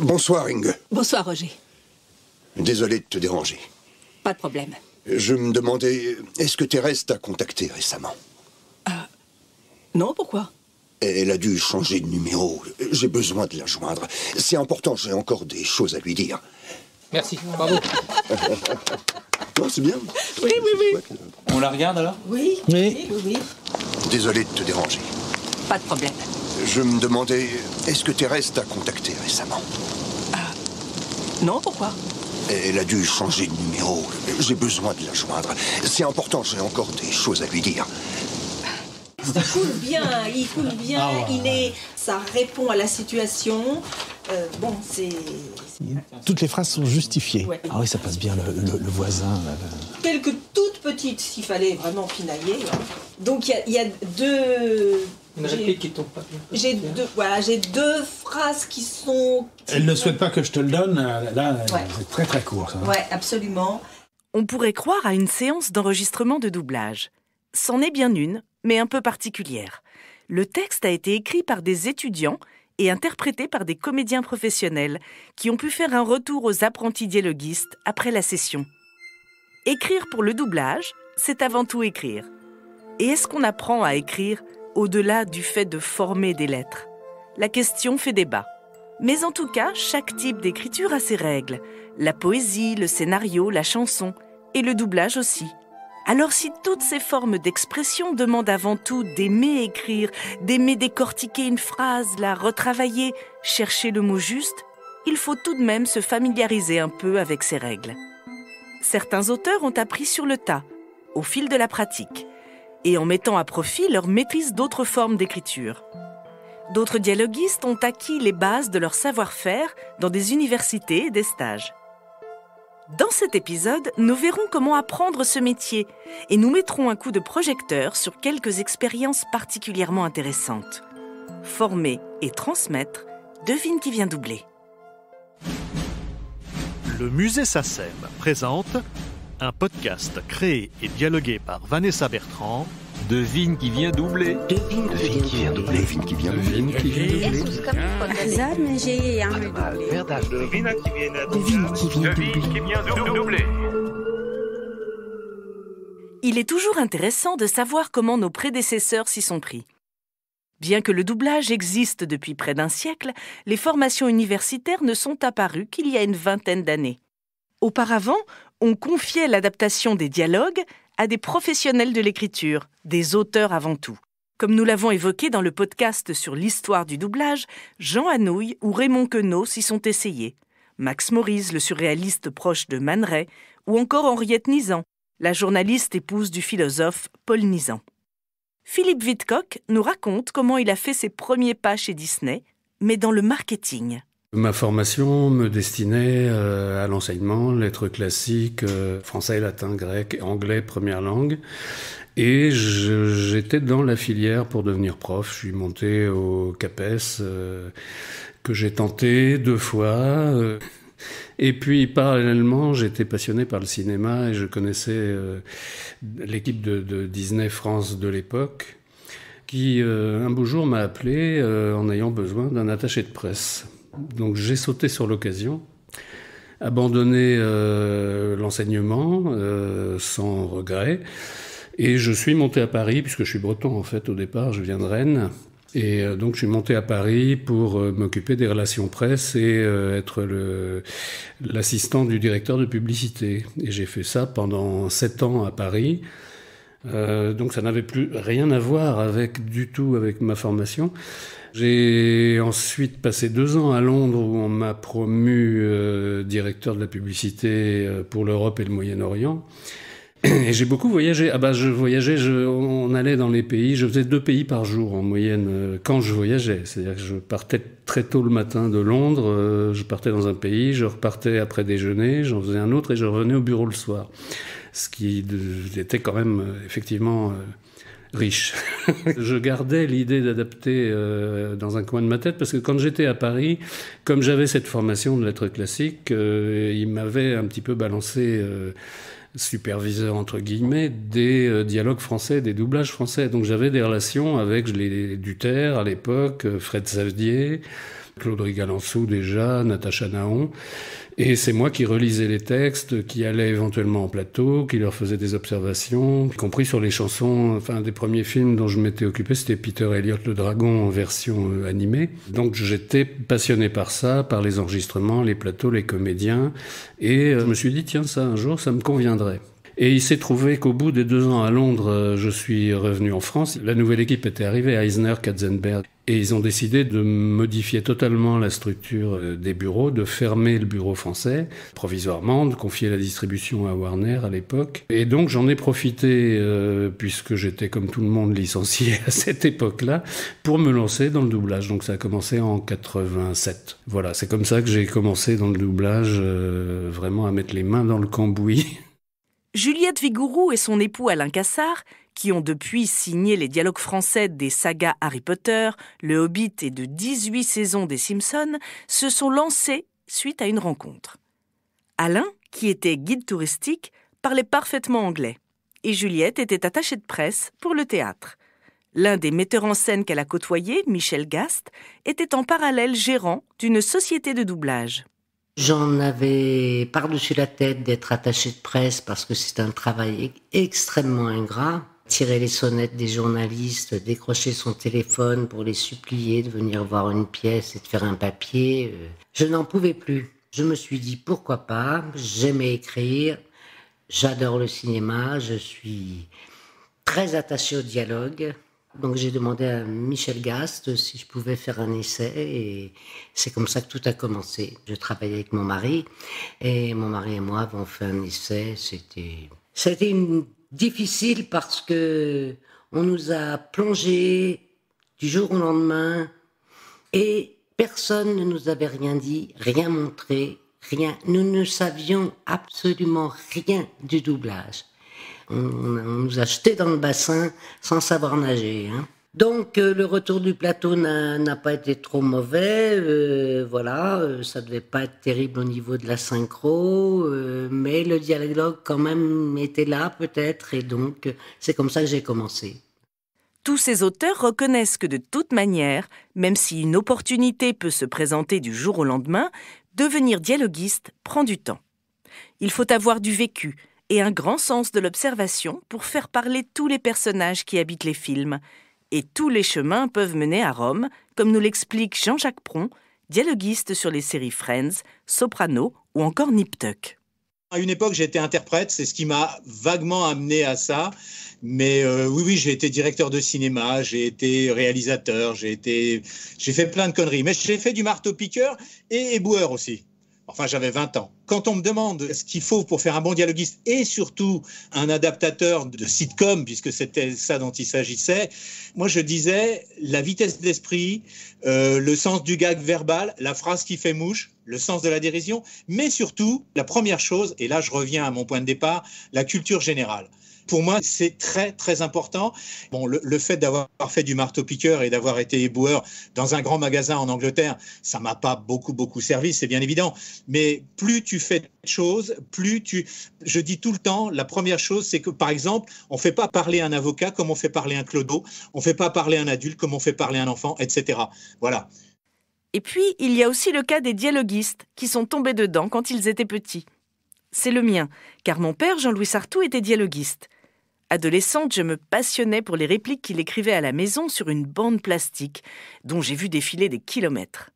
Bonsoir, Inge. Bonsoir, Roger. Désolé de te déranger. Pas de problème. Je me demandais, est-ce que Thérèse t'a contacté récemment euh, Non, pourquoi Elle a dû changer de numéro. J'ai besoin de la joindre. C'est important, j'ai encore des choses à lui dire. Merci, bravo. c'est bien. Oui, oui, oui. On la regarde alors Oui, oui. Désolé de te déranger. Pas de problème. Je me demandais, est-ce que Thérèse t'a contacté récemment ah. Non, pourquoi Elle a dû changer de numéro. J'ai besoin de la joindre. C'est important, j'ai encore des choses à lui dire. Ça coule bien, il coule bien, ah il est, ça répond à la situation. Euh, bon, c'est. Toutes les phrases sont justifiées. Ah oui, ça passe bien le, voisin. Quelques toutes petites, s'il fallait vraiment pinailler. Donc il y, a deux j'ai deux, deux phrases qui sont. Elle ne souhaite pas que je te le donne. Euh, là, c'est très très court. Hein. Oui, absolument. On pourrait croire à une séance d'enregistrement de doublage. C'en est bien une, mais un peu particulière. Le texte a été écrit par des étudiants et interprété par des comédiens professionnels qui ont pu faire un retour aux apprentis dialoguistes après la session. Écrire pour le doublage, c'est avant tout écrire. Et est-ce qu'on apprend à écrire au-delà du fait de former des lettres. La question fait débat. Mais en tout cas, chaque type d'écriture a ses règles. La poésie, le scénario, la chanson et le doublage aussi. Alors si toutes ces formes d'expression demandent avant tout d'aimer écrire, d'aimer décortiquer une phrase, la retravailler, chercher le mot juste, il faut tout de même se familiariser un peu avec ces règles. Certains auteurs ont appris sur le tas, au fil de la pratique, et en mettant à profit leur maîtrise d'autres formes d'écriture. D'autres dialoguistes ont acquis les bases de leur savoir-faire dans des universités et des stages. Dans cet épisode, nous verrons comment apprendre ce métier et nous mettrons un coup de projecteur sur quelques expériences particulièrement intéressantes. Former et transmettre, devine qui vient doubler. Le musée SACEM présente un podcast créé et dialogué par Vanessa Bertrand. Devine qui vient doubler. Devine qui vient doubler. Devine qui vient doubler. Devine qui vient doubler. Devine qui vient doubler. Il est toujours intéressant de savoir comment nos prédécesseurs s'y sont pris. Bien que le doublage existe depuis près d'un siècle, les formations universitaires ne sont apparues qu'il y a une vingtaine d'années. Auparavant, on confiait l'adaptation des dialogues à des professionnels de l'écriture, des auteurs avant tout. Comme nous l'avons évoqué dans le podcast sur l'histoire du doublage, Jean Anouilh ou Raymond Queneau s'y sont essayés. Max Maurice, le surréaliste proche de Man ou encore Henriette Nizan, la journaliste épouse du philosophe Paul Nizan. Philippe Witcock nous raconte comment il a fait ses premiers pas chez Disney, mais dans le marketing. Ma formation me destinait euh, à l'enseignement, lettres classiques, euh, français, latin, grec, anglais, première langue. Et j'étais dans la filière pour devenir prof. Je suis monté au CAPES, euh, que j'ai tenté deux fois. Et puis parallèlement, j'étais passionné par le cinéma et je connaissais l'équipe de, Disney France de l'époque, qui un beau jour m'a appelé en ayant besoin d'un attaché de presse. Donc j'ai sauté sur l'occasion, abandonné euh, l'enseignement euh, sans regret, et je suis monté à Paris, puisque je suis breton en fait au départ, je viens de Rennes. Et euh, donc je suis monté à Paris pour m'occuper des relations presse et être l'assistant du directeur de publicité. Et j'ai fait ça pendant sept ans à Paris. donc ça n'avait plus rien à voir avec du tout avec ma formation. J'ai ensuite passé deux ans à Londres où on m'a promu euh, directeur de la publicité euh, pour l'Europe et le Moyen-Orient. Et j'ai beaucoup voyagé. Ah bah je voyageais, je, on allait dans les pays, je faisais deux pays par jour en moyenne euh, quand je voyageais. C'est-à-dire que je partais très tôt le matin de Londres, je partais dans un pays, je repartais après déjeuner, j'en faisais un autre et je revenais au bureau le soir. Ce qui était quand même effectivement riche. je gardais l'idée d'adapter euh, dans un coin de ma tête parce que quand j'étais à Paris, comme j'avais cette formation de lettres classiques, euh, il m'avait un petit peu balancé. Euh, superviseur entre guillemets des dialogues français, des doublages français. Donc j'avais des relations avec les Duterre à l'époque, Fred Savdier, Claude Rigalensou déjà, Natacha Naon. Et c'est moi qui relisais les textes, qui allais éventuellement en plateau, qui leur faisais des observations, y compris sur les chansons. Enfin, des premiers films dont je m'étais occupé, c'était Peter Elliot le Dragon en version euh, animée. Donc j'étais passionné par ça, par les enregistrements, les plateaux, les comédiens. Et euh, je me suis dit, tiens, ça, un jour, ça me conviendrait. Et il s'est trouvé qu'au bout des deux ans à Londres, euh, je suis revenu en France. La nouvelle équipe était arrivée, Eisner, Katzenberg. Et ils ont décidé de modifier totalement la structure euh, des bureaux, de fermer le bureau français provisoirement, de confier la distribution à Warner à l'époque. Et donc j'en ai profité, euh, puisque j'étais comme tout le monde licencié à cette époque-là, pour me lancer dans le doublage. Donc ça a commencé en 87. Voilà, c'est comme ça que j'ai commencé dans le doublage, vraiment à mettre les mains dans le cambouis. Juliette Vigouroux et son époux Alain Cassard, qui ont depuis signé les dialogues français des sagas Harry Potter, Le Hobbit et de 18 saisons des Simpsons, se sont lancés suite à une rencontre. Alain, qui était guide touristique, parlait parfaitement anglais, et Juliette était attachée de presse pour le théâtre. L'un des metteurs en scène qu'elle a côtoyé, Michel Gast, était en parallèle gérant d'une société de doublage. J'en avais par-dessus la tête d'être attaché de presse parce que c'est un travail e-, extrêmement ingrat. Tirer les sonnettes des journalistes, décrocher son téléphone pour les supplier de venir voir une pièce et de faire un papier. Euh, je n'en pouvais plus. Je me suis dit pourquoi pas, j'aimais écrire, j'adore le cinéma, je suis très attaché au dialogue. Donc j'ai demandé à Michel Gast si je pouvais faire un essai et c'est comme ça que tout a commencé. Je travaillais avec mon mari et mon mari et moi avons fait un essai. C'était c'était difficile parce que on nous a plongé du jour au lendemain et personne ne nous avait rien dit, rien montré, rien. Nous ne savions absolument rien du doublage on, nous a jetés dans le bassin sans savoir nager. Hein. Donc euh, le retour du plateau n'a pas été trop mauvais, euh, voilà, euh, ça devait pas être terrible au niveau de la synchro, mais le dialogue quand même était là peut-être, et donc c'est comme ça que j'ai commencé. Tous ces auteurs reconnaissent que de toute manière, même si une opportunité peut se présenter du jour au lendemain, devenir dialoguiste prend du temps. Il faut avoir du vécu, et un grand sens de l'observation pour faire parler tous les personnages qui habitent les films. Et tous les chemins peuvent mener à Rome, comme nous l'explique Jean-Jacques Pron, dialoguiste sur les séries Friends, Soprano ou encore Nip Tuck. À une époque, j'ai été interprète, c'est ce qui m'a vaguement amené à ça. Mais euh, oui, oui, j'ai été directeur de cinéma, j'ai été réalisateur, j'ai été, j'ai fait plein de conneries. Mais j'ai fait du marteau-piqueur et éboueur aussi. Enfin, j'avais 20 ans. Quand on me demande ce qu'il faut pour faire un bon dialoguiste et surtout un adaptateur de sitcom, puisque c'était ça dont il s'agissait, moi je disais la vitesse d'esprit, euh, le sens du gag verbal, la phrase qui fait mouche, le sens de la dérision, mais surtout la première chose, et là je reviens à mon point de départ, la culture générale. Pour moi, c'est très, très important. le, fait d'avoir fait du marteau-piqueur et d'avoir été éboueur dans un grand magasin en Angleterre, ça m'a pas beaucoup, beaucoup servi, c'est bien évident. Mais plus tu fais de choses, plus tu. Je dis tout le temps, la première chose, c'est que, par exemple, on ne fait pas parler un avocat comme on fait parler un clodo, on ne fait pas parler un adulte comme on fait parler un enfant, etc. Voilà. Et puis, il y a aussi le cas des dialoguistes qui sont tombés dedans quand ils étaient petits. C'est le mien, car mon père, Jean-Louis Sartou, était dialoguiste. Adolescente, je me passionnais pour les répliques qu'il écrivait à la maison sur une bande plastique, dont j'ai vu défiler des kilomètres.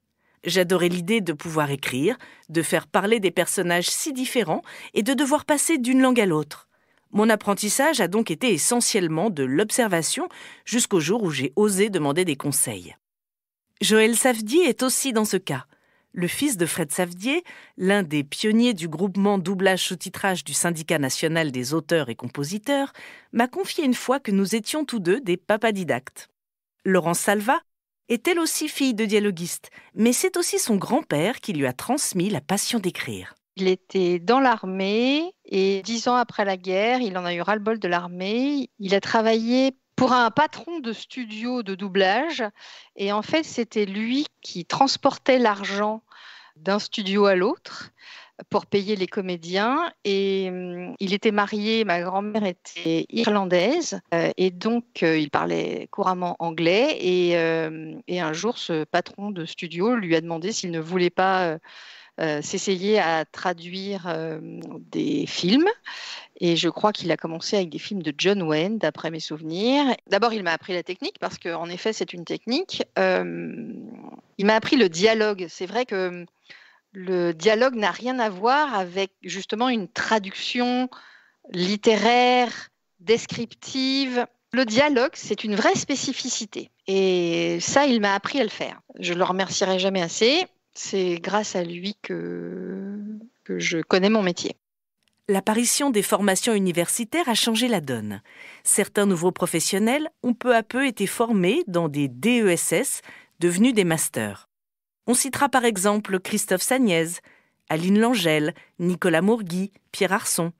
J'adorais l'idée de pouvoir écrire, de faire parler des personnages si différents et de devoir passer d'une langue à l'autre. Mon apprentissage a donc été essentiellement de l'observation jusqu'au jour où j'ai osé demander des conseils. Joël Safdi est aussi dans ce cas le fils de Fred Savdier, l'un des pionniers du groupement doublage sous-titrage du Syndicat national des auteurs et compositeurs, m'a confié une fois que nous étions tous deux des papadidactes didactes. Laurence Salva est elle aussi fille de dialoguiste, mais c'est aussi son grand-père qui lui a transmis la passion d'écrire. Il était dans l'armée et dix ans après la guerre, il en a eu ras-le-bol de l'armée. Il a travaillé pour un patron de studio de doublage. Et en fait, c'était lui qui transportait l'argent d'un studio à l'autre pour payer les comédiens. Et hum, il était marié, ma grand-mère était irlandaise, euh, et donc euh, il parlait couramment anglais. Euh, et, un jour, ce patron de studio lui a demandé s'il ne voulait pas s'essayer à traduire des films. Et je crois qu'il a commencé avec des films de John Wayne, d'après mes souvenirs. D'abord, il m'a appris la technique, parce qu'en effet, c'est une technique. Euh, il m'a appris le dialogue. C'est vrai que hum, le dialogue n'a rien à voir avec justement une traduction littéraire, descriptive. Le dialogue, c'est une vraie spécificité. Et ça, il m'a appris à le faire. Je le remercierai jamais assez. C'est grâce à lui que je connais mon métier. L'apparition des formations universitaires a changé la donne. Certains nouveaux professionnels ont peu à peu été formés dans des DESS devenus des masters. On citera par exemple Christophe Sagniez, Aline Langel, Nicolas Mourgui, Pierre Arson.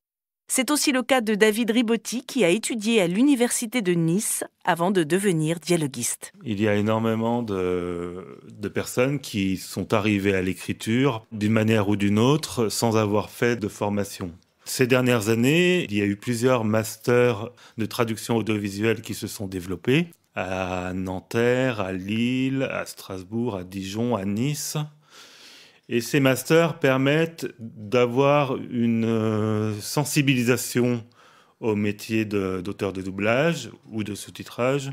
C'est aussi le cas de David Ribotti qui a étudié à l'université de Nice avant de devenir dialoguiste. Il y a énormément de personnes qui sont arrivées à l'écriture d'une manière ou d'une autre sans avoir fait de formation. Ces dernières années, il y a eu plusieurs masters de traduction audiovisuelle qui se sont développés à Nanterre, à Lille, à Strasbourg, à Dijon, à Nice. Et ces masters permettent d'avoir une euh, sensibilisation au métier d'auteur de, de, doublage ou de sous-titrage,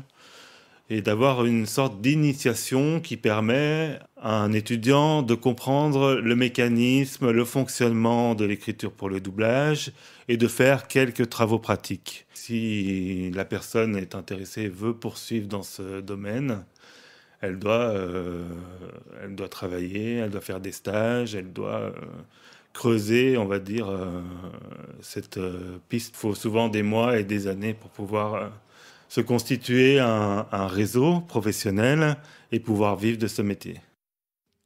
et d'avoir une sorte d'initiation qui permet à un étudiant de comprendre le mécanisme, le fonctionnement de l'écriture pour le doublage et de faire quelques travaux pratiques. Si la personne est intéressée et veut poursuivre dans ce domaine, elle doit, euh, elle doit travailler, elle doit faire des stages, elle doit euh, creuser, on va dire, euh, cette piste. Il faut souvent des mois et des années pour pouvoir se constituer un, réseau professionnel et pouvoir vivre de ce métier.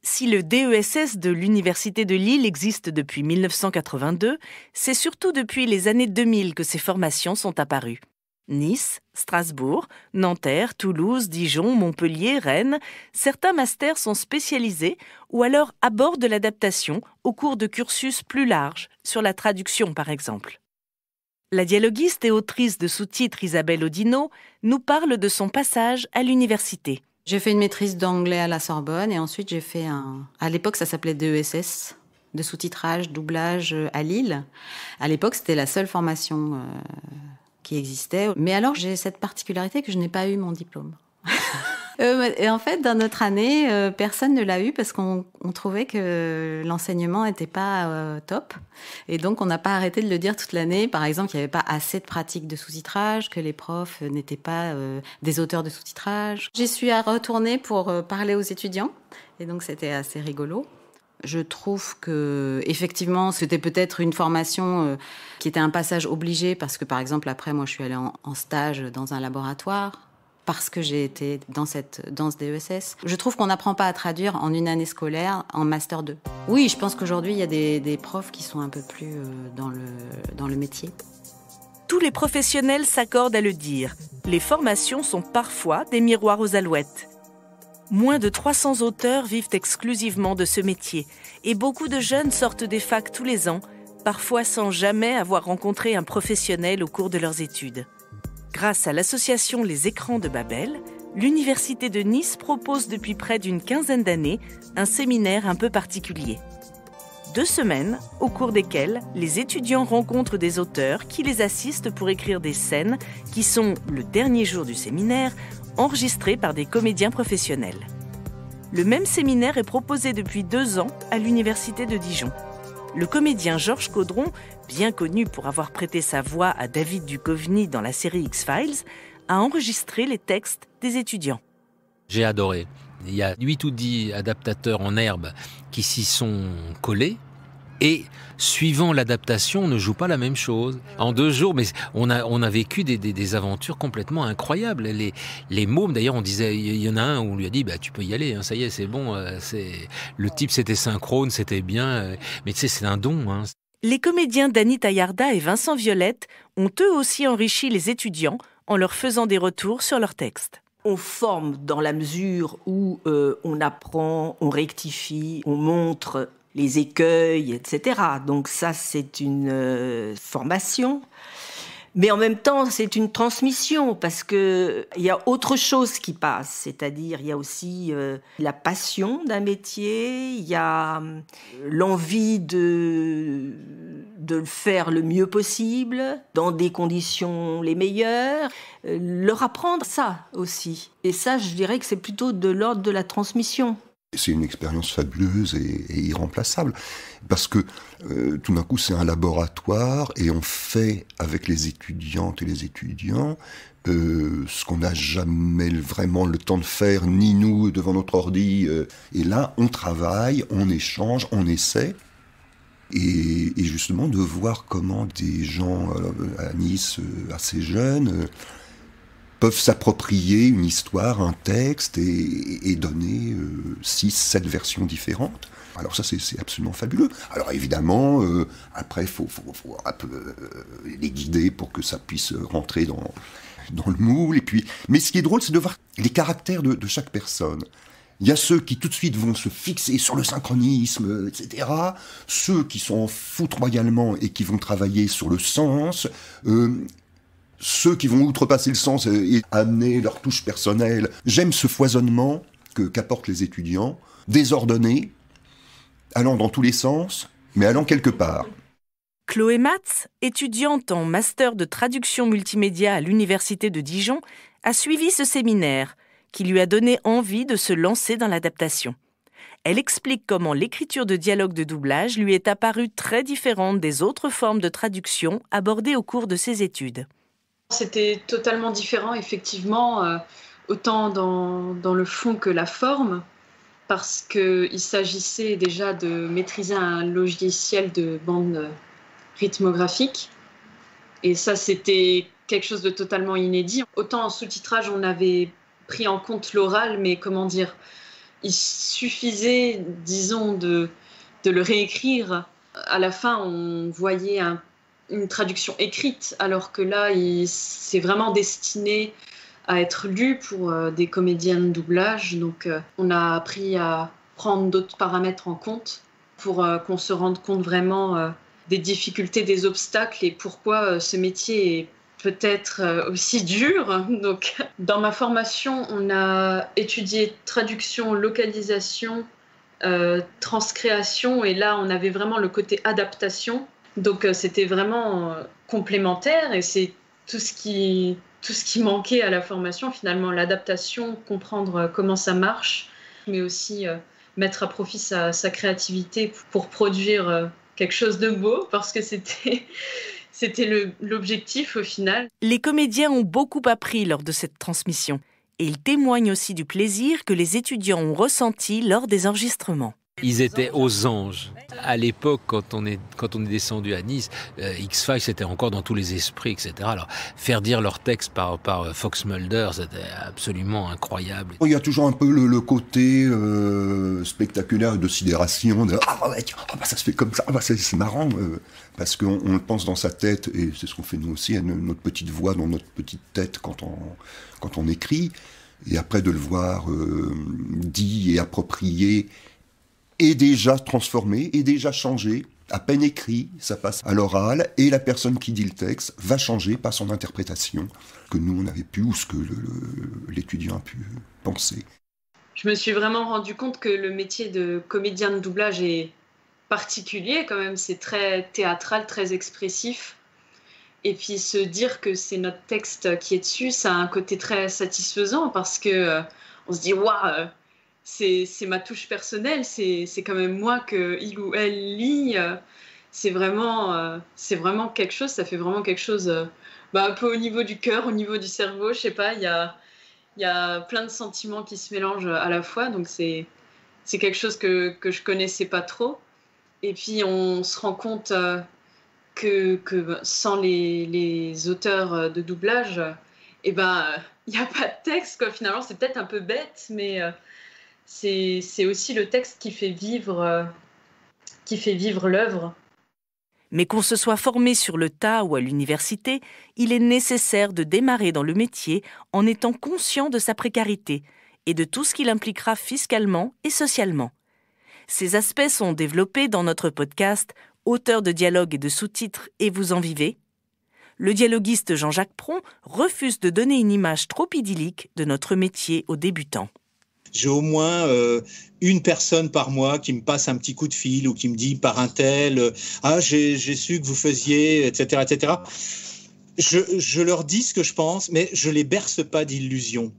Si le DESS de l'Université de Lille existe depuis 1982, c'est surtout depuis les années 2000 que ces formations sont apparues. Nice, Strasbourg, Nanterre, Toulouse, Dijon, Montpellier, Rennes, certains masters sont spécialisés ou alors abordent l'adaptation au cours de cursus plus larges, sur la traduction par exemple. La dialoguiste et autrice de sous-titres Isabelle Audino nous parle de son passage à l'université. J'ai fait une maîtrise d'anglais à la Sorbonne et ensuite j'ai fait un... À l'époque, ça s'appelait DESS, de sous-titrage, doublage euh, à Lille. À l'époque, c'était la seule formation euh, qui existait. Mais alors, j'ai cette particularité que je n'ai pas eu mon diplôme. Euh, et en fait, dans notre année, euh, personne ne l'a eu parce qu'on trouvait que l'enseignement n'était pas euh, top. Et donc, on n'a pas arrêté de le dire toute l'année. Par exemple, il n'y avait pas assez de pratiques de sous-titrage, que les profs n'étaient pas des auteurs de sous-titrage. J'y suis retournée pour parler aux étudiants. Et donc, c'était assez rigolo. Je trouve que effectivement, c'était peut-être une formation qui était un passage obligé parce que par exemple après moi je suis allée en stage dans un laboratoire parce que j'ai été dans, cette, danse DESS. E je trouve qu'on n'apprend pas à traduire en une année scolaire, en Master 2. Oui, je pense qu'aujourd'hui, il y a des, profs qui sont un peu plus euh, dans le, dans le métier. Tous les professionnels s'accordent à le dire. Les formations sont parfois des miroirs aux alouettes. Moins de 300 auteurs vivent exclusivement de ce métier et beaucoup de jeunes sortent des facs tous les ans, parfois sans jamais avoir rencontré un professionnel au cours de leurs études. Grâce à l'association Les Écrans de Babel, l'Université de Nice propose depuis près d'une quinzaine d'années un séminaire un peu particulier. Deux semaines au cours desquelles les étudiants rencontrent des auteurs qui les assistent pour écrire des scènes qui sont, le dernier jour du séminaire, enregistrées par des comédiens professionnels. Le même séminaire est proposé depuis deux ans à l'Université de Dijon. Le comédien Georges Caudron, bien connu pour avoir prêté sa voix à David Duchovny dans la série X-Files, a enregistré les textes des étudiants. J'ai adoré. Il y a 8 ou 10 adaptateurs en herbe qui s'y sont collés et suivant l'adaptation, on ne joue pas la même chose. En deux jours, mais on a, vécu des, aventures complètement incroyables. Les, mômes, d'ailleurs, on disait, il y en a un où on lui a dit, bah, tu peux y aller, hein, ça y est, c'est bon. Euh, c'est Le type, c'était synchrone, c'était bien. Euh, mais tu sais, c'est un don. Hein. Les comédiens Dani Tayarda et Vincent Violette ont eux aussi enrichi les étudiants en leur faisant des retours sur leurs textes on forme dans la mesure où euh, on apprend, on rectifie, on montre les écueils, etc. Donc ça, c'est une euh, formation. Mais en même temps, c'est une transmission parce que il y a autre chose qui passe, c'est-à-dire il y a aussi euh, la passion d'un métier, il y a euh, l'envie de de le faire le mieux possible dans des conditions les meilleures, leur apprendre ça aussi. Et ça, je dirais que c'est plutôt de l'ordre de la transmission. C'est une expérience fabuleuse et, irremplaçable, parce que euh, tout d'un coup c'est un laboratoire et on fait avec les étudiantes et les étudiants euh, ce qu'on n'a jamais vraiment le temps de faire, ni nous devant notre ordi. Euh. et là, on travaille, on échange, on essaie. Et, et justement de voir comment des gens à Nice assez jeunes peuvent s'approprier une histoire, un texte et, donner 6, euh, 7 versions différentes. Alors ça, c'est absolument fabuleux. Alors évidemment, euh, après, il faut, un peu, euh, les guider pour que ça puisse rentrer dans, dans le moule. Et puis... Mais ce qui est drôle, c'est de voir les caractères de, chaque personne. Il y a ceux qui tout de suite vont se fixer sur le synchronisme, etc. Ceux qui s'en foutent royalement et qui vont travailler sur le sens. Euh, ceux qui vont outrepasser le sens et amener leur touche personnelle. J'aime ce foisonnement que qu'apportent les étudiants, désordonné, allant dans tous les sens, mais allant quelque part. Chloé Matz, étudiante en master de traduction multimédia à l'Université de Dijon, a suivi ce séminaire qui lui a donné envie de se lancer dans l'adaptation. Elle explique comment l'écriture de dialogues de doublage lui est apparue très différente des autres formes de traduction abordées au cours de ses études. C'était totalement différent, effectivement, euh, autant dans, dans, le fond que la forme, parce qu'il s'agissait déjà de maîtriser un logiciel de bande euh, rythmographique. Et ça, c'était quelque chose de totalement inédit. Autant en sous-titrage, on avait pris en compte l'oral, mais comment dire, il suffisait, disons, de, de le réécrire. À la fin, on voyait un une traduction écrite, alors que là, c'est vraiment destiné à être lu pour euh, des des comédiennes doublage. Donc, euh, on a appris à prendre d'autres paramètres en compte pour euh, qu'on se rende compte vraiment des difficultés, des obstacles et pourquoi ce métier est peut-être aussi dur. Donc, dans ma formation, on a étudié traduction, localisation, transcréation, et là, on avait vraiment le côté adaptation donc euh, c'était vraiment euh, complémentaire et c'est tout ce qui manquait à la formation finalement l'adaptation, comprendre euh, comment ça marche, mais aussi mettre à profit sa, créativité pour produire quelque chose de beau parce que c'était l'objectif au final. Les comédiens ont beaucoup appris lors de cette transmission et ils témoignent aussi du plaisir que les étudiants ont ressenti lors des enregistrements. Ils étaient aux anges. À l'époque, quand on est quand on est descendu à Nice, euh, X Files était encore dans tous les esprits, etc. Alors faire dire leur texte par par euh, Fox Mulder, c'était absolument incroyable. Il y a toujours un peu le, côté euh, spectaculaire de sidération, ah, ah bah, ça se fait comme ça, ah, bah, c'est marrant parce qu'on le pense dans sa tête et c'est ce qu'on fait nous aussi, à notre petite voix dans notre petite tête quand on quand on écrit et après de le voir dit et approprié est déjà transformé, est déjà changé, à peine écrit, ça passe à l'oral, et la personne qui dit le texte va changer par son interprétation que nous on avait pu ou ce que l'étudiant a pu penser. Je me suis vraiment rendu compte que le métier de comédien de doublage est particulier quand même, c'est très théâtral, très expressif. Et puis se dire que c'est notre texte qui est dessus, ça a un côté très satisfaisant parce que euh, on se dit waouh, c'est ma touche personnelle, c'est quand même moi que il ou elle lit. Euh, c'est vraiment, euh, c'est vraiment quelque chose, ça fait vraiment quelque chose euh, bah, un peu au niveau du cœur, au niveau du cerveau, je sais pas, il y a, plein de sentiments qui se mélangent à la fois, donc c'est quelque chose que, que je connaissais pas trop. Et puis on se rend compte que, bah, sans les, auteurs de doublage, et eh ben il n'y a pas de texte, quoi. finalement c'est peut-être un peu bête, mais c'est aussi le texte euh, qui fait vivre, l'œuvre. Mais qu'on se soit formé sur le tas ou à l'université, il est nécessaire de démarrer dans le métier en étant conscient de sa précarité et de tout ce qu'il impliquera fiscalement et socialement. Ces aspects sont développés dans notre podcast, auteur de dialogue et de sous-titres, et vous en vivez. Le dialoguiste Jean-Jacques Pron refuse de donner une image trop idyllique de notre métier aux débutants. J'ai au moins euh, une personne par mois qui me passe un petit coup de fil ou qui me dit par un tel, euh, ah j'ai su que vous faisiez, etc., etc. Je, leur dis ce que je pense, mais je les berce pas d'illusions.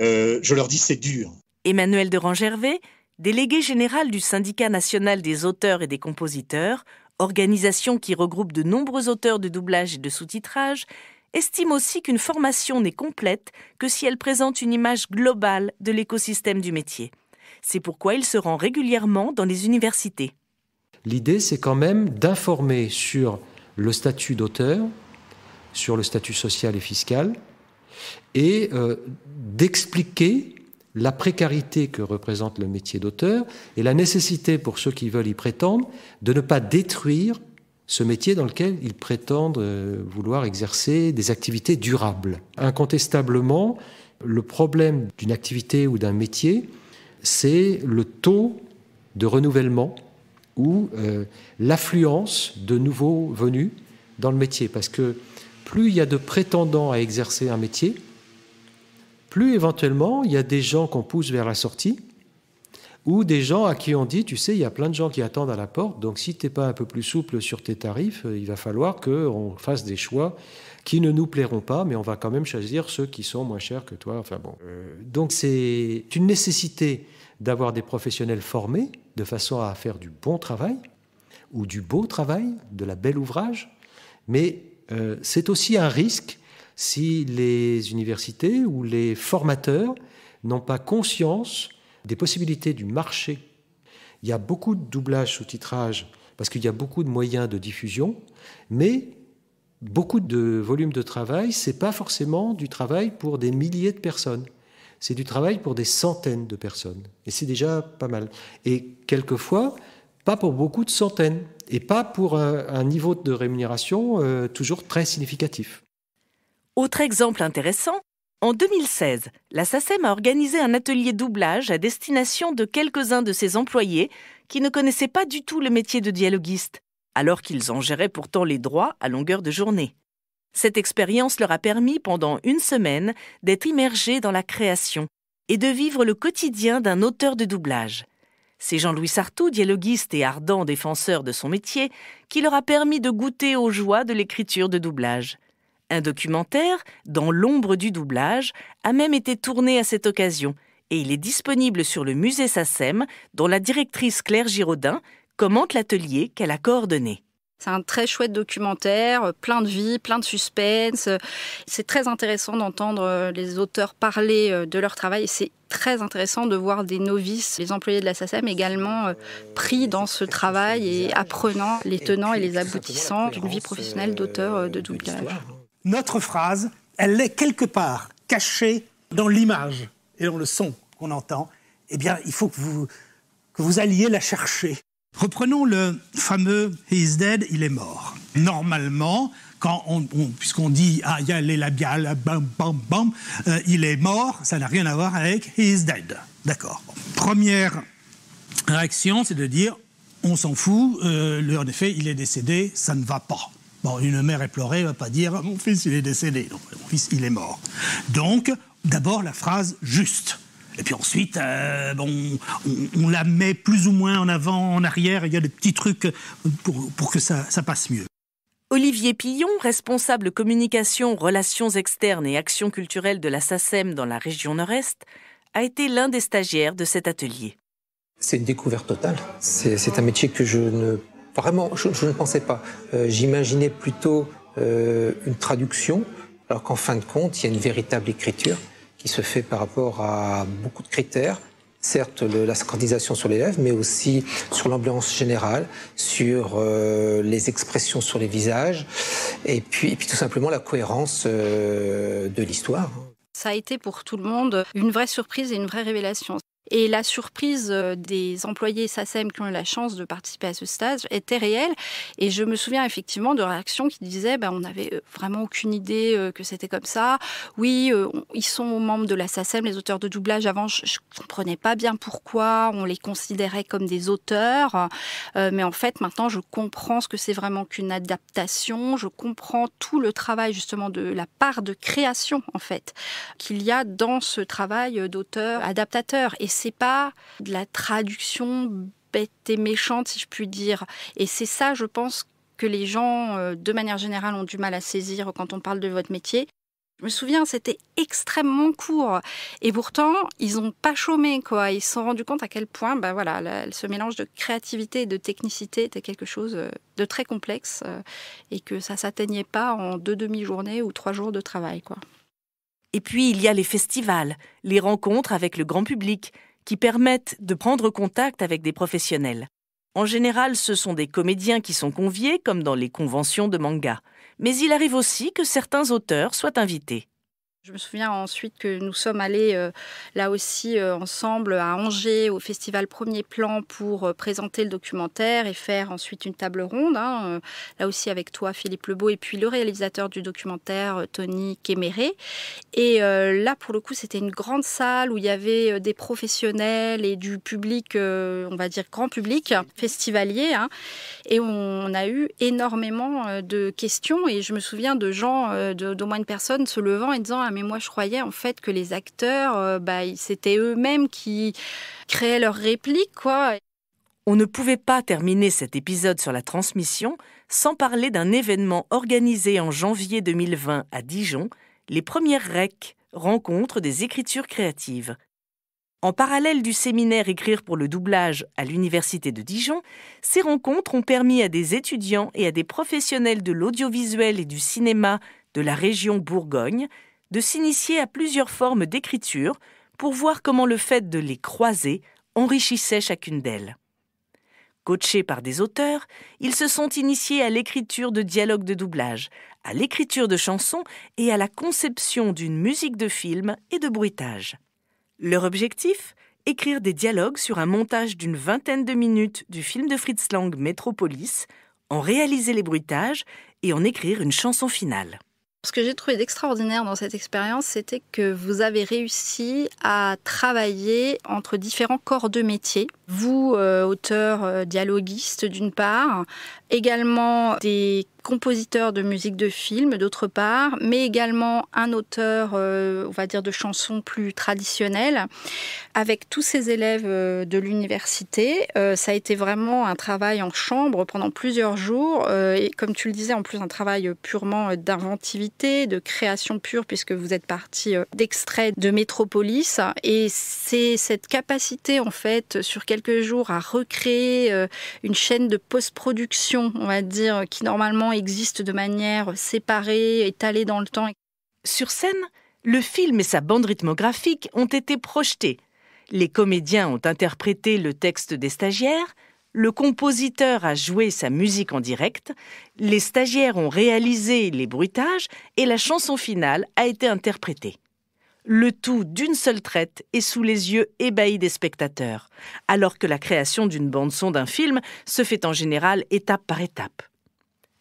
Euh, je leur dis c'est dur. Emmanuel de Rangervé, délégué général du syndicat national des auteurs et des compositeurs, organisation qui regroupe de nombreux auteurs de doublage et de sous-titrage, estime aussi qu'une formation n'est complète que si elle présente une image globale de l'écosystème du métier. C'est pourquoi il se rend régulièrement dans les universités. L'idée, c'est quand même d'informer sur le statut d'auteur, sur le statut social et fiscal, et euh, d'expliquer la précarité que représente le métier d'auteur et la nécessité pour ceux qui veulent y prétendre de ne pas détruire ce métier dans lequel ils prétendent euh, vouloir exercer des activités durables. Incontestablement, le problème d'une activité ou d'un métier, c'est le taux de renouvellement ou euh, l'affluence de nouveaux venus dans le métier. Parce que plus il y a de prétendants à exercer un métier, plus éventuellement il y a des gens qu'on pousse vers la sortie, ou des gens à qui on dit, tu sais, il y a plein de gens qui attendent à la porte, donc si tu n'es pas un peu plus souple sur tes tarifs, euh, il va falloir qu'on fasse des choix qui ne nous plairont pas, mais on va quand même choisir ceux qui sont moins chers que toi. Enfin bon. Euh, donc c'est une nécessité d'avoir des professionnels formés de façon à faire du bon travail ou du beau travail, de la belle ouvrage, mais euh, c'est aussi un risque si les universités ou les formateurs n'ont pas conscience des possibilités du marché. Il y a beaucoup de doublage, sous-titrage, parce qu'il y a beaucoup de moyens de diffusion, mais beaucoup de volume de travail, c'est pas forcément du travail pour des milliers de personnes. C'est du travail pour des centaines de personnes. Et c'est déjà pas mal. Et quelquefois, pas pour beaucoup de centaines. Et pas pour un, niveau de rémunération euh, toujours très significatif. Autre exemple intéressant, en 2016, la SACEM a organisé un atelier doublage à destination de quelques-uns de ses employés qui ne connaissaient pas du tout le métier de dialoguiste, alors qu'ils en géraient pourtant les droits à longueur de journée. Cette expérience leur a permis pendant une semaine d'être immergés dans la création et de vivre le quotidien d'un auteur de doublage. C'est Jean-Louis Sartou, dialoguiste et ardent défenseur de son métier, qui leur a permis de goûter aux joies de l'écriture de doublage. Un documentaire, Dans l'ombre du doublage, a même été tourné à cette occasion et il est disponible sur le musée SACEM, dont la directrice Claire Giraudin commente l'atelier qu'elle a coordonné. C'est un très chouette documentaire, plein de vie, plein de suspense. C'est très intéressant d'entendre euh, les auteurs parler euh, de leur travail. C'est très intéressant de voir des novices, les employés de la SACEM également euh, pris dans ce travail et apprenant les tenants et les aboutissants d'une vie professionnelle d'auteur de doublage notre phrase, elle est quelque part cachée dans l'image et dans le son qu'on entend. Eh bien, il faut que vous, que vous alliez la chercher. Reprenons le fameux He is dead, il est mort. Normalement, puisqu'on dit ah il y a les labiales, bam bam bam, euh, il est mort, ça n'a rien à voir avec he is dead. D'accord. Première réaction, c'est de dire on s'en fout, euh, en effet, il est décédé, ça ne va pas. Bon, une mère éplorée ne va pas dire mon fils, il est décédé. mon fils, il est mort. Donc, d'abord la phrase juste. Et puis ensuite, euh, bon, on, la met plus ou moins en avant, en arrière. Il y a des petits trucs pour, que ça, ça passe mieux. Olivier Pillon, responsable communication, relations externes et actions culturelles de la SACEM dans la région Nord-Est, a été l'un des stagiaires de cet atelier. C'est une découverte totale. C'est un métier que je ne Vraiment, je, ne pensais pas. Euh, j'imaginais plutôt euh, une traduction, alors qu'en fin de compte, il y a une véritable écriture qui se fait par rapport à beaucoup de critères. Certes, la scandisation sur l'élève, mais aussi sur l'ambiance générale, sur euh, les expressions sur les visages, et puis, et puis tout simplement la cohérence de l'histoire. Ça a été pour tout le monde une vraie surprise et une vraie révélation. Et la surprise euh, des employés SACEM qui ont eu la chance de participer à ce stage était réelle. Et je me souviens effectivement de réactions qui disaient bah, on n'avait euh, vraiment aucune idée euh, que c'était comme ça. Oui, ils sont membres de la SACEM, les auteurs de doublage. Avant, je ne comprenais pas bien pourquoi on les considérait comme des auteurs. mais en fait, maintenant, je comprends ce que c'est vraiment qu'une adaptation. Je comprends tout le travail, justement, de la part de création, en fait, qu'il y a dans ce travail d'auteur-adaptateur c'est pas de la traduction bête et méchante, si je puis dire. Et c'est ça, je pense, que les gens, euh, de manière générale, ont du mal à saisir quand on parle de votre métier. Je me souviens, c'était extrêmement court. Et pourtant, ils n'ont pas chômé, quoi. Ils se sont rendus compte à quel point, bah voilà, ce mélange de créativité et de technicité était quelque chose euh, de très complexe euh, et que ça s'atteignait pas en deux demi-journées ou trois jours de travail, quoi. Et puis il y a les festivals, les rencontres avec le grand public, qui permettent de prendre contact avec des professionnels. En général, ce sont des comédiens qui sont conviés, comme dans les conventions de manga. Mais il arrive aussi que certains auteurs soient invités. Je me souviens ensuite que nous sommes allés euh, là aussi euh, ensemble à Angers au festival Premier Plan pour euh, présenter le documentaire et faire ensuite une table ronde. Hein, là aussi avec toi Philippe Lebeau et puis le réalisateur du documentaire Tony Kéméré. Et là pour le coup c'était une grande salle où il y avait des professionnels et du public, on va dire grand public, festivalier. Hein. et on, on, a eu énormément de questions et je me souviens de gens, d'au moins une personne se levant et disant mais moi je croyais en fait que les acteurs, euh, bah, c'était eux-mêmes qui créaient leurs répliques, quoi. On ne pouvait pas terminer cet épisode sur la transmission sans parler d'un événement organisé en janvier 2020 à Dijon, les premières REC, rencontres des écritures créatives. En parallèle du séminaire Écrire pour le doublage à l'Université de Dijon, ces rencontres ont permis à des étudiants et à des professionnels de l'audiovisuel et du cinéma de la région Bourgogne de s'initier à plusieurs formes d'écriture pour voir comment le fait de les croiser enrichissait chacune d'elles. Coachés par des auteurs, ils se sont initiés à l'écriture de dialogues de doublage, à l'écriture de chansons et à la conception d'une musique de film et de bruitage. Leur objectif Écrire des dialogues sur un montage d'une vingtaine de minutes du film de Fritz Lang Metropolis, en réaliser les bruitages et en écrire une chanson finale. Ce que j'ai trouvé d'extraordinaire dans cette expérience, c'était que vous avez réussi à travailler entre différents corps de métier. Vous, euh, auteur euh, dialoguiste d'une part, également des compositeur de musique de film, d'autre part, mais également un auteur, euh, on va dire, de chansons plus traditionnelles. Avec tous ses élèves euh, de l'université, euh, ça a été vraiment un travail en chambre pendant plusieurs jours. et comme tu le disais, en plus, un travail purement d'inventivité, de création pure, puisque vous êtes parti d'extraits de Métropolis. Et c'est cette capacité, en fait, sur quelques jours, à recréer une chaîne de post-production, on va dire, qui normalement existe de manière séparée, étalée dans le temps. Sur scène, le film et sa bande rythmographique ont été projetés. Les comédiens ont interprété le texte des stagiaires, le compositeur a joué sa musique en direct, les stagiaires ont réalisé les bruitages et la chanson finale a été interprétée. Le tout d'une seule traite et sous les yeux ébahis des spectateurs, alors que la création d'une bande-son d'un film se fait en général étape par étape.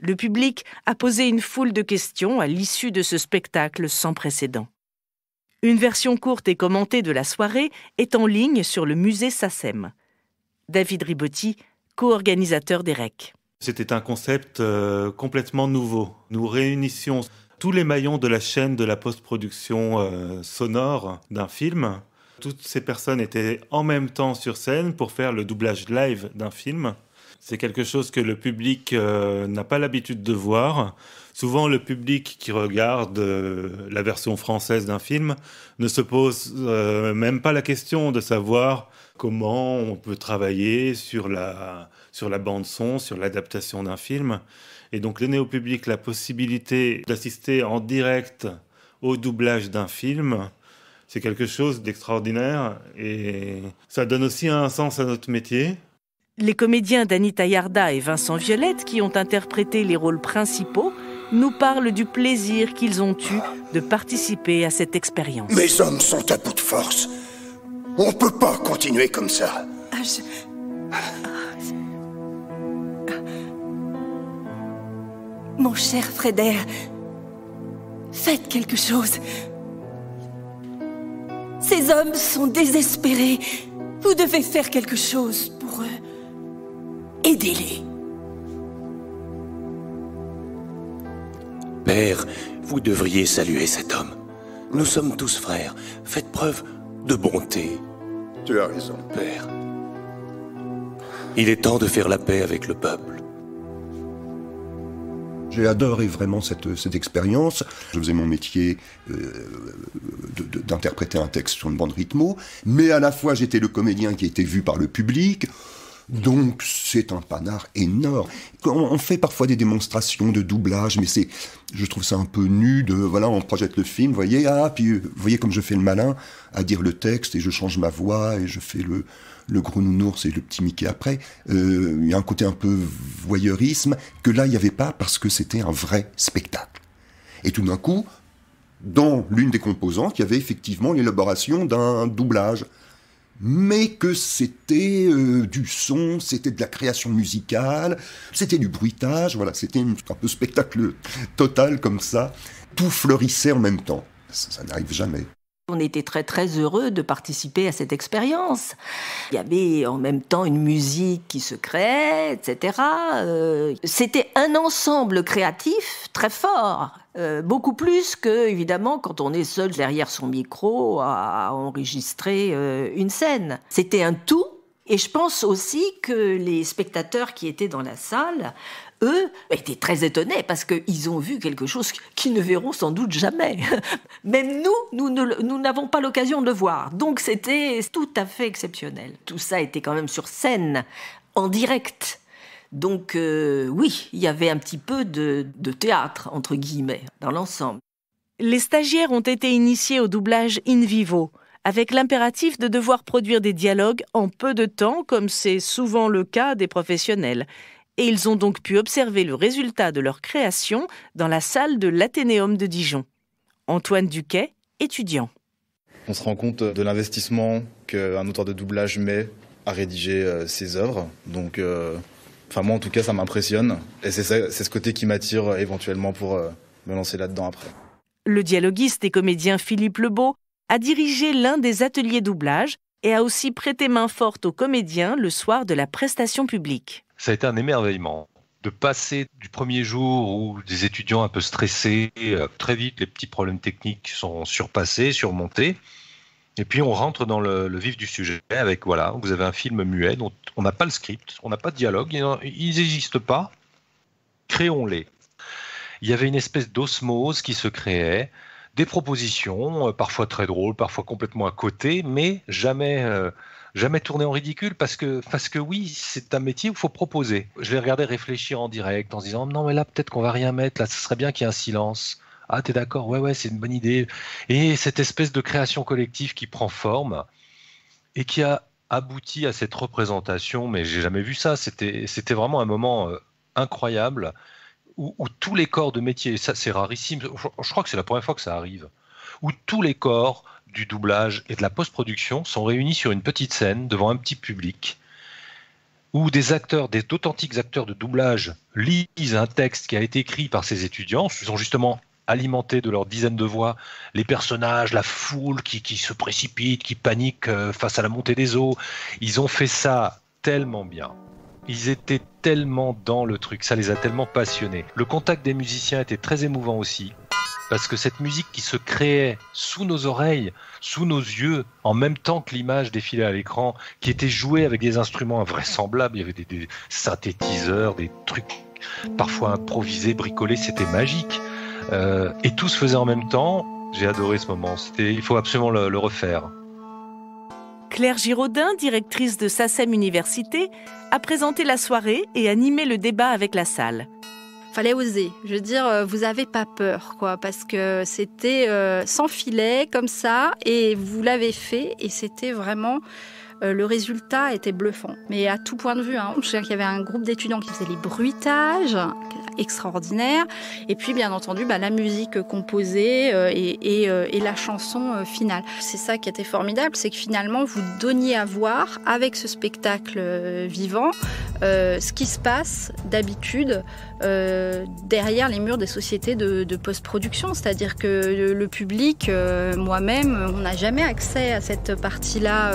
Le public a posé une foule de questions à l'issue de ce spectacle sans précédent. Une version courte et commentée de la soirée est en ligne sur le musée SACEM. David Ribotti, co-organisateur d'EREC. C'était un concept euh, complètement nouveau. Nous réunissions tous les maillons de la chaîne de la post-production euh, sonore d'un film. Toutes ces personnes étaient en même temps sur scène pour faire le doublage live d'un film. C'est quelque chose que le public euh, n'a pas l'habitude de voir. Souvent, le public qui regarde euh, la version française d'un film ne se pose euh, même pas la question de savoir comment on peut travailler sur la, sur la bande-son, sur l'adaptation d'un film. Et donc, donner au public la possibilité d'assister en direct au doublage d'un film, c'est quelque chose d'extraordinaire et ça donne aussi un sens à notre métier. Les comédiens Dani Tayarda et Vincent Violette, qui ont interprété les rôles principaux, nous parlent du plaisir qu'ils ont eu de participer à cette expérience. Mes hommes sont à bout de force. On ne peut pas continuer comme ça. Ah, Mon cher Frédère, faites quelque chose. Ces hommes sont désespérés. Vous devez faire quelque chose Aidez-les. Père, vous devriez saluer cet homme. Nous sommes tous frères. Faites preuve de bonté. Tu as raison. Père, il est temps de faire la paix avec le peuple. J'ai adoré vraiment cette, expérience. Je faisais mon métier euh, d'interpréter un texte sur une bande rythmo, mais à la fois j'étais le comédien qui était vu par le public. Donc c'est un panard énorme. On fait parfois des démonstrations de doublage, mais c'est, je trouve ça un peu nu de, voilà, on projette le film, voyez, ah, puis vous euh, voyez comme je fais le malin à dire le texte et je change ma voix et je fais le, le gros nounours et le petit Mickey après. Euh, il y a un côté un peu voyeurisme que là il n'y avait pas parce que c'était un vrai spectacle. Et tout d'un coup, dans l'une des composantes, il y avait effectivement l'élaboration d'un doublage mais que c'était euh, du son, c'était de la création musicale, c'était du bruitage, voilà, c'était un peu spectacle total comme ça. Tout fleurissait en même temps. ça n'arrive jamais. On était très très heureux de participer à cette expérience. Il y avait en même temps une musique qui se créait, etc. Euh, c'était un ensemble créatif très fort. Euh, beaucoup plus que, évidemment, quand on est seul derrière son micro à, enregistrer euh, une scène. C'était un tout et je pense aussi que les spectateurs qui étaient dans la salle eux, étaient très étonnés parce qu'ils ont vu quelque chose qu'ils ne verront sans doute jamais. Même nous, nous n'avons pas l'occasion de le voir. Donc c'était tout à fait exceptionnel. Tout ça était quand même sur scène, en direct. Donc euh, oui, il y avait un petit peu de, de théâtre, entre guillemets, dans l'ensemble. Les stagiaires ont été initiés au doublage in vivo, avec l'impératif de devoir produire des dialogues en peu de temps, comme c'est souvent le cas des professionnels et ils ont donc pu observer le résultat de leur création dans la salle de l'Athénéum de Dijon. Antoine Duquet, étudiant. On se rend compte de l'investissement qu'un auteur de doublage met à rédiger euh, ses œuvres. Donc, euh, enfin moi en tout cas, ça m'impressionne. Et c'est ce côté qui m'attire euh, éventuellement pour me lancer là-dedans après. Le dialoguiste et comédien Philippe Lebeau a dirigé l'un des ateliers doublage et a aussi prêté main forte aux comédiens le soir de la prestation publique ça a été un émerveillement de passer du premier jour où des étudiants un peu stressés, euh, très vite les petits problèmes techniques sont surpassés, surmontés, et puis on rentre dans le, vif du sujet avec, voilà, vous avez un film muet, dont on n'a pas le script, on n'a pas de dialogue, ils n'existent pas, créons-les. Il y avait une espèce d'osmose qui se créait, des propositions, euh, parfois très drôles, parfois complètement à côté, mais jamais... Euh, jamais tourné en ridicule parce que, parce que oui, c'est un métier où il faut proposer. Je l'ai regardé réfléchir en direct en se disant non, mais là, peut-être qu'on va rien mettre, là, ce serait bien qu'il y ait un silence. Ah, t'es d'accord, ouais, ouais, c'est une bonne idée. Et cette espèce de création collective qui prend forme et qui a abouti à cette représentation, mais j'ai jamais vu ça. C'était vraiment un moment euh, incroyable où, tous les corps de métier, ça c'est rarissime, je crois que c'est la première fois que ça arrive, où tous les corps du doublage et de la post-production sont réunis sur une petite scène devant un petit public où des acteurs, des authentiques acteurs de doublage lisent un texte qui a été écrit par ces étudiants. Ils ont justement alimenté de leurs dizaines de voix, les personnages, la foule qui se précipite, qui panique euh, face à la montée des eaux. Ils ont fait ça tellement bien. Ils étaient tellement dans le truc, ça les a tellement passionnés. Le contact des musiciens était très émouvant aussi parce que cette musique qui se créait sous nos oreilles, sous nos yeux, en même temps que l'image défilait à l'écran, qui était jouée avec des instruments invraisemblables, il y avait des, synthétiseurs, des trucs parfois improvisés, bricolés, c'était magique. Euh, et tout se faisait en même temps. J'ai adoré ce moment. il faut absolument le, refaire. Claire Giraudin, directrice de SACEM Université, a présenté la soirée et animé le débat avec la salle fallait oser. Je veux dire, euh, vous avez pas peur, quoi, parce que c'était euh, sans filet, comme ça, et vous l'avez fait, et c'était vraiment euh, le résultat était bluffant. Mais à tout point de vue, hein. je souviens qu'il y avait un groupe d'étudiants qui faisait les bruitages, extraordinaires, Et puis, bien entendu, bah, la musique composée euh, euh, et, la chanson finale. C'est ça qui était formidable, c'est que finalement, vous donniez à voir, avec ce spectacle vivant, ce qui se passe d'habitude derrière les murs des sociétés de, post-production. C'est-à-dire que le, le public, moi-même, on n'a jamais accès à cette partie-là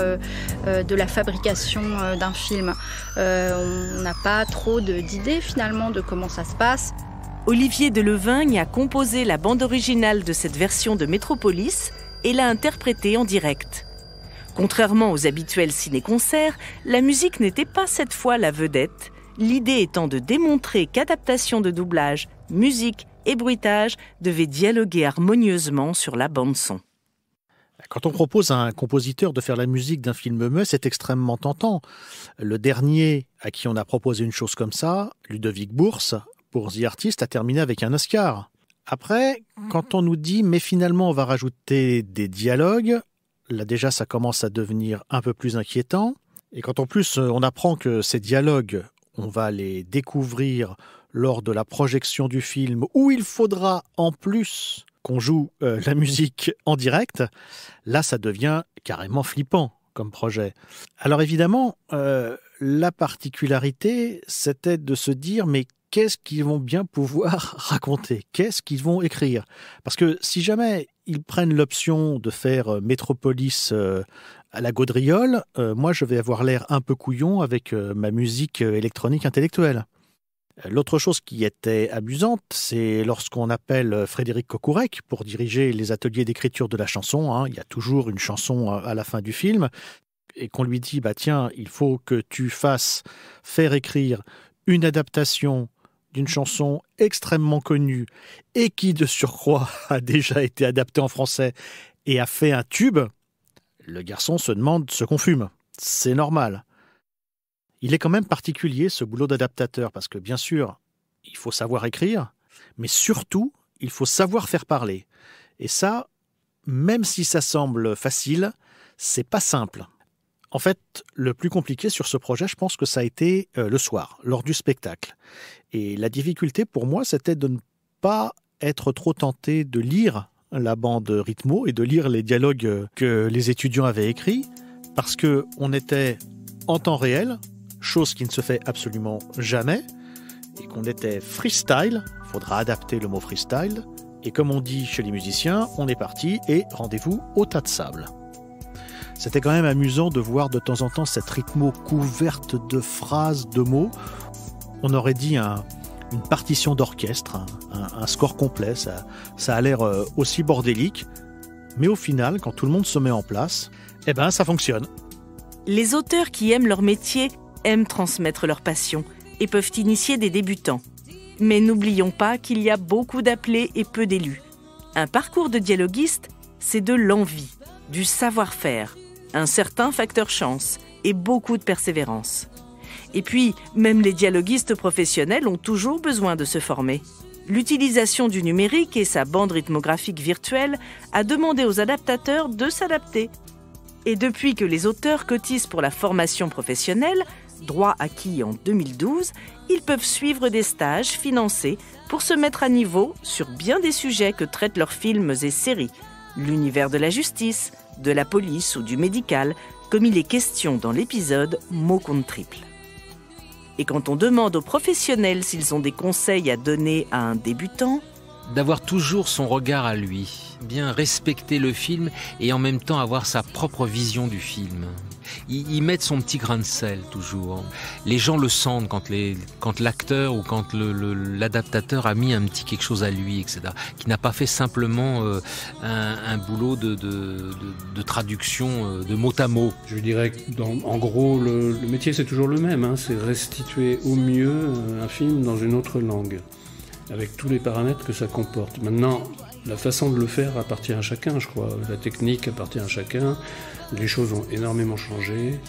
de la fabrication euh, d'un film. Euh, on n'a pas trop d'idées finalement de comment ça se passe. Olivier Delevingne a composé la bande originale de cette version de Métropolis et l'a interprétée en direct. Contrairement aux habituels ciné-concerts, la musique n'était pas cette fois la vedette, l'idée étant de démontrer qu'adaptation de doublage, musique et bruitage devaient dialoguer harmonieusement sur la bande son. Quand on propose à un compositeur de faire la musique d'un film muet, c'est extrêmement tentant. Le dernier à qui on a proposé une chose comme ça, Ludovic Bourse, pour The Artist, a terminé avec un Oscar. Après, quand on nous dit mais finalement on va rajouter des dialogues, là déjà ça commence à devenir un peu plus inquiétant. Et quand en plus on apprend que ces dialogues, on va les découvrir lors de la projection du film, où il faudra en plus qu'on joue euh, la musique en direct, là ça devient carrément flippant comme projet. Alors évidemment, euh, la particularité, c'était de se dire mais qu'est-ce qu'ils vont bien pouvoir raconter Qu'est-ce qu'ils vont écrire Parce que si jamais ils prennent l'option de faire euh, Métropolis à la gaudriole, moi je vais avoir l'air un peu couillon avec ma musique électronique intellectuelle. Euh, l'autre chose qui était amusante, c'est lorsqu'on appelle euh, Frédéric Kokourek pour diriger les ateliers d'écriture de la chanson. Hein. il y a toujours une chanson euh, à la fin du film et qu'on lui dit bah tiens, il faut que tu fasses faire écrire une adaptation d'une chanson extrêmement connue et qui de surcroît a déjà été adaptée en français et a fait un tube, le garçon se demande ce qu'on fume. C'est normal. Il est quand même particulier ce boulot d'adaptateur, parce que bien sûr, il faut savoir écrire, mais surtout, il faut savoir faire parler. Et ça, même si ça semble facile, c'est pas simple. En fait, le plus compliqué sur ce projet, je pense que ça a été euh, le soir, lors du spectacle. Et la difficulté pour moi, c'était de ne pas être trop tenté de lire la bande rythmo et de lire les dialogues euh, que les étudiants avaient écrits, parce que on était en temps réel chose qui ne se fait absolument jamais, et qu'on était freestyle, faudra adapter le mot freestyle, et comme on dit chez les musiciens, on est parti et rendez-vous au tas de sable. C'était quand même amusant de voir de temps en temps cette rythmo couverte de phrases, de mots. On aurait dit une partition d'orchestre, un, score complet, ça, ça a l'air euh, aussi bordélique. Mais au final, quand tout le monde se met en place, eh ben ça fonctionne. Les auteurs qui aiment leur métier aiment transmettre leur passion et peuvent initier des débutants. Mais n'oublions pas qu'il y a beaucoup d'appelés et peu d'élus. Un parcours de dialoguiste, c'est de l'envie, du savoir-faire, un certain facteur chance et beaucoup de persévérance. Et puis, même les dialoguistes professionnels ont toujours besoin de se former. L'utilisation du numérique et sa bande rythmographique virtuelle a demandé aux adaptateurs de s'adapter. Et depuis que les auteurs cotisent pour la formation professionnelle, droit acquis en 2012, ils peuvent suivre des stages financés pour se mettre à niveau sur bien des sujets que traitent leurs films et séries, l'univers de la justice, de la police ou du médical, comme il est question dans l'épisode Mot contre triple. Et quand on demande aux professionnels s'ils ont des conseils à donner à un débutant, d'avoir toujours son regard à lui, bien respecter le film et en même temps avoir sa propre vision du film ils, mettent son petit grain de sel toujours. Les gens le sentent quand les, quand l'acteur ou quand l'adaptateur a mis un petit quelque chose à lui, etc. Qui n'a pas fait simplement euh, un, boulot de, traduction euh, de mot à mot. Je dirais qu'en en gros, le, métier c'est toujours le même, hein. c'est restituer au mieux euh, un film dans une autre langue, avec tous les paramètres que ça comporte. Maintenant, la façon de le faire appartient à chacun, je crois. La technique appartient à chacun les choses ont énormément changé.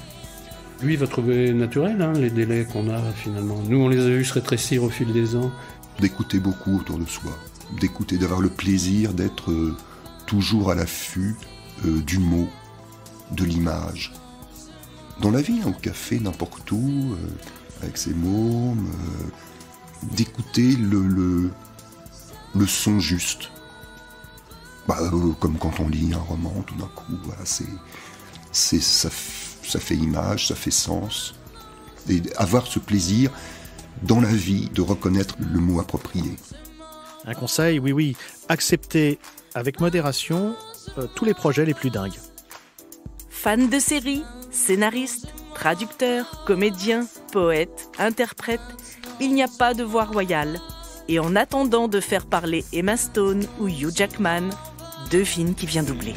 Lui il va trouver naturel hein, les délais qu'on a finalement. Nous, on les a vus se rétrécir au fil des ans. D'écouter beaucoup autour de soi, d'écouter, d'avoir le plaisir d'être euh, toujours à l'affût euh, du mot, de l'image. Dans la vie, au café, n'importe où, euh, avec ses mômes, d'écouter le, le, son juste. Bah, comme quand on lit un roman, tout d'un coup, voilà, c'est ça, fait image, ça fait sens. Et avoir ce plaisir dans la vie de reconnaître le mot approprié. Un conseil, oui, oui, accepter avec modération euh, tous les projets les plus dingues. Fan de séries, scénariste, traducteur, comédien, poète, interprète, il n'y a pas de voix royale. Et en attendant de faire parler Emma Stone ou Hugh Jackman, devine qui vient doubler.